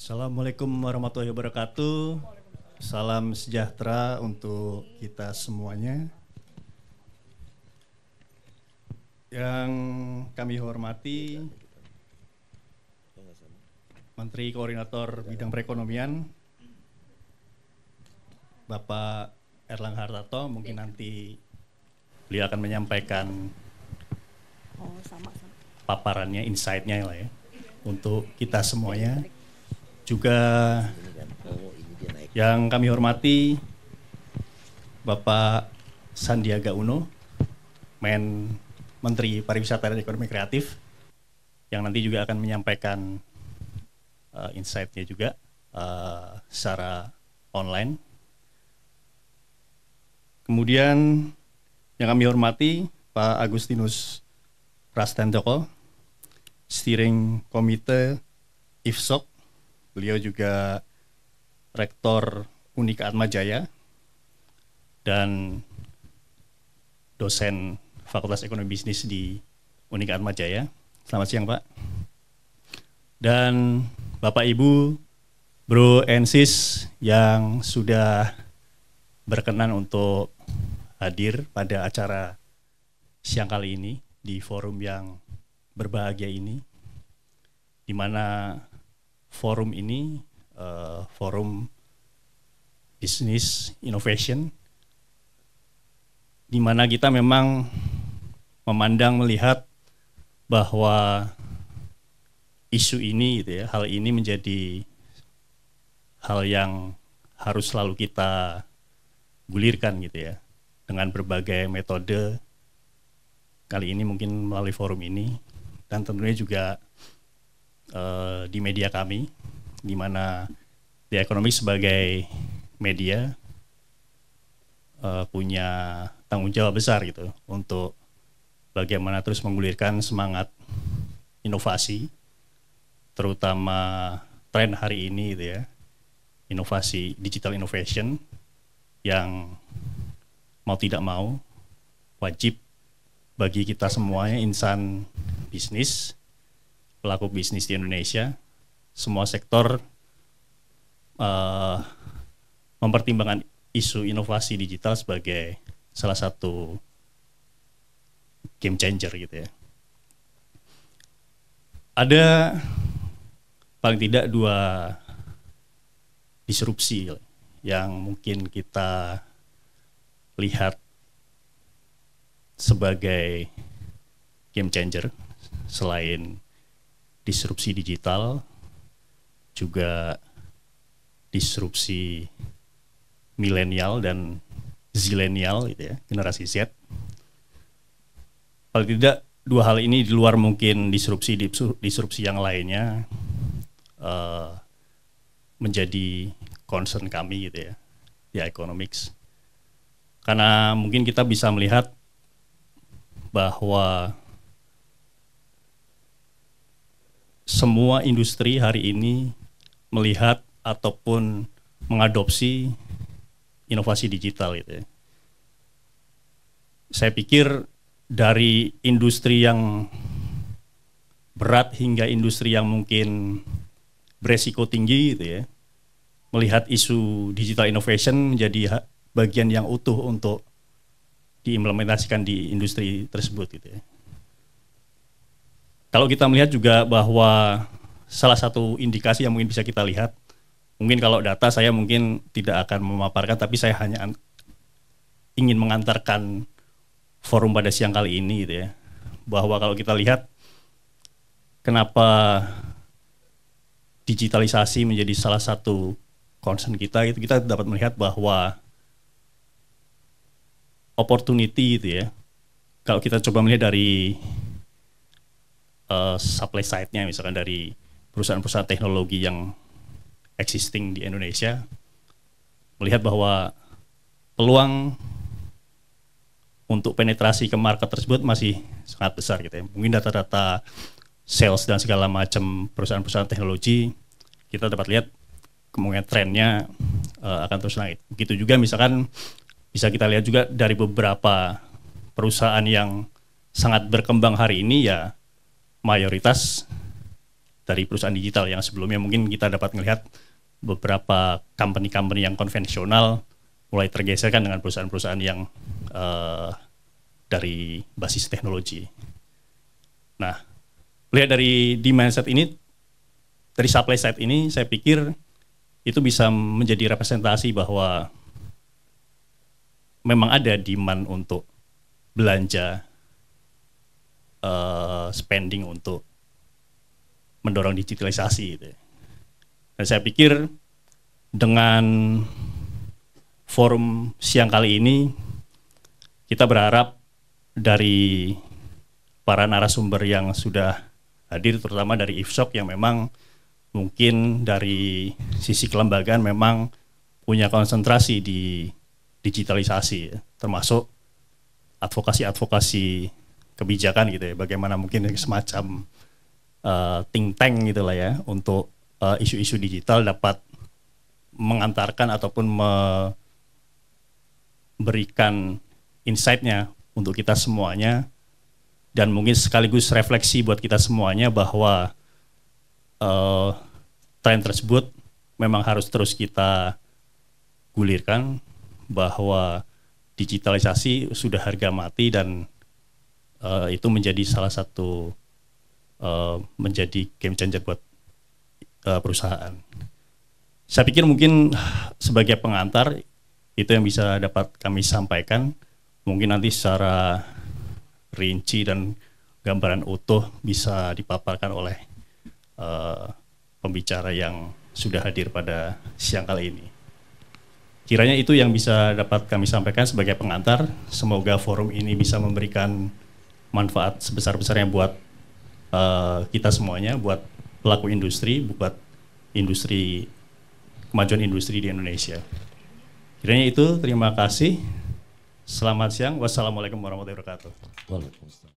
Assalamualaikum warahmatullahi wabarakatuh. Salam sejahtera untuk kita semuanya. Yang kami hormati Menteri Koordinator Bidang Perekonomian Bapak Erlang Hartarto mungkin iya. nanti beliau akan menyampaikan oh, paparannya, insight-nya lah ya untuk kita semuanya. Iya, juga yang kami hormati Bapak Sandiaga Uno, Men Menteri Pariwisata dan Ekonomi Kreatif, yang nanti juga akan menyampaikan uh, insight-nya juga uh, secara online. Kemudian yang kami hormati Pak Agustinus Rastendoko, Steering Komite Ifsok Beliau juga rektor Unika Atma Jaya dan dosen Fakultas Ekonomi Bisnis di Unika Atma Jaya. Selamat siang, Pak. Dan Bapak Ibu, Bro Ensis yang sudah berkenan untuk hadir pada acara siang kali ini di forum yang berbahagia ini, di mana forum ini uh, forum bisnis innovation di mana kita memang memandang melihat bahwa isu ini gitu ya hal ini menjadi hal yang harus selalu kita gulirkan gitu ya dengan berbagai metode kali ini mungkin melalui forum ini dan tentunya juga Eh, di media kami, di mana The Economist sebagai media uh, punya tanggung jawab besar gitu untuk bagaimana terus menggulirkan semangat inovasi, terutama tren hari ini gitu ya, inovasi digital innovation yang mau tidak mau wajib bagi kita semuanya insan bisnis pelaku bisnis di Indonesia, semua sektor uh, mempertimbangkan isu inovasi digital sebagai salah satu game changer gitu ya. Ada paling tidak dua disrupsi yang mungkin kita lihat sebagai game changer selain disrupsi digital, juga disrupsi milenial dan zilenial gitu ya, generasi Z. Kalau tidak dua hal ini di luar mungkin disrupsi disrupsi yang lainnya uh, menjadi concern kami gitu ya di economics. Karena mungkin kita bisa melihat bahwa semua industri hari ini melihat ataupun mengadopsi inovasi digital gitu ya. Saya pikir dari industri yang berat hingga industri yang mungkin beresiko tinggi gitu ya. Melihat isu digital innovation menjadi bagian yang utuh untuk diimplementasikan di industri tersebut gitu ya. Kalau kita melihat juga bahwa salah satu indikasi yang mungkin bisa kita lihat, mungkin kalau data saya mungkin tidak akan memaparkan, tapi saya hanya ingin mengantarkan forum pada siang kali ini gitu ya, bahwa kalau kita lihat kenapa digitalisasi menjadi salah satu concern kita itu kita dapat melihat bahwa opportunity itu ya kalau kita coba melihat dari Eh, supply side-nya misalkan dari perusahaan-perusahaan teknologi yang existing di Indonesia melihat bahwa peluang untuk penetrasi ke market tersebut masih sangat besar gitu ya. Mungkin data-data sales dan segala macam perusahaan-perusahaan teknologi kita dapat lihat kemungkinan trennya uh, eh, akan terus naik. Begitu juga misalkan bisa kita lihat juga dari beberapa perusahaan yang sangat berkembang hari ini ya mayoritas dari perusahaan digital yang sebelumnya mungkin kita dapat melihat beberapa company-company yang konvensional mulai tergeserkan dengan perusahaan-perusahaan yang uh, dari basis teknologi. Nah, lihat dari demand side ini, dari supply side ini, saya pikir itu bisa menjadi representasi bahwa memang ada demand untuk belanja spending untuk mendorong digitalisasi gitu. Dan saya pikir dengan forum siang kali ini kita berharap dari para narasumber yang sudah hadir terutama dari IFSOC yang memang mungkin dari sisi kelembagaan memang punya konsentrasi di digitalisasi termasuk advokasi-advokasi kebijakan gitu ya bagaimana mungkin semacam uh, think tank gitulah ya untuk eh, isu-isu uh, digital dapat mengantarkan ataupun memberikan insightnya untuk kita semuanya dan mungkin sekaligus refleksi buat kita semuanya bahwa uh, eh, tren tersebut memang harus terus kita gulirkan bahwa digitalisasi sudah harga mati dan uh, itu menjadi salah satu uh, menjadi game changer buat uh, perusahaan. Saya pikir mungkin sebagai pengantar itu yang bisa dapat kami sampaikan. Mungkin nanti secara rinci dan gambaran utuh bisa dipaparkan oleh uh, pembicara yang sudah hadir pada siang kali ini. Kiranya itu yang bisa dapat kami sampaikan sebagai pengantar. Semoga forum ini bisa memberikan manfaat sebesar-besarnya buat uh, kita semuanya, buat pelaku industri, buat industri kemajuan industri di Indonesia. Kiranya itu, terima kasih. Selamat siang. Wassalamualaikum warahmatullahi wabarakatuh.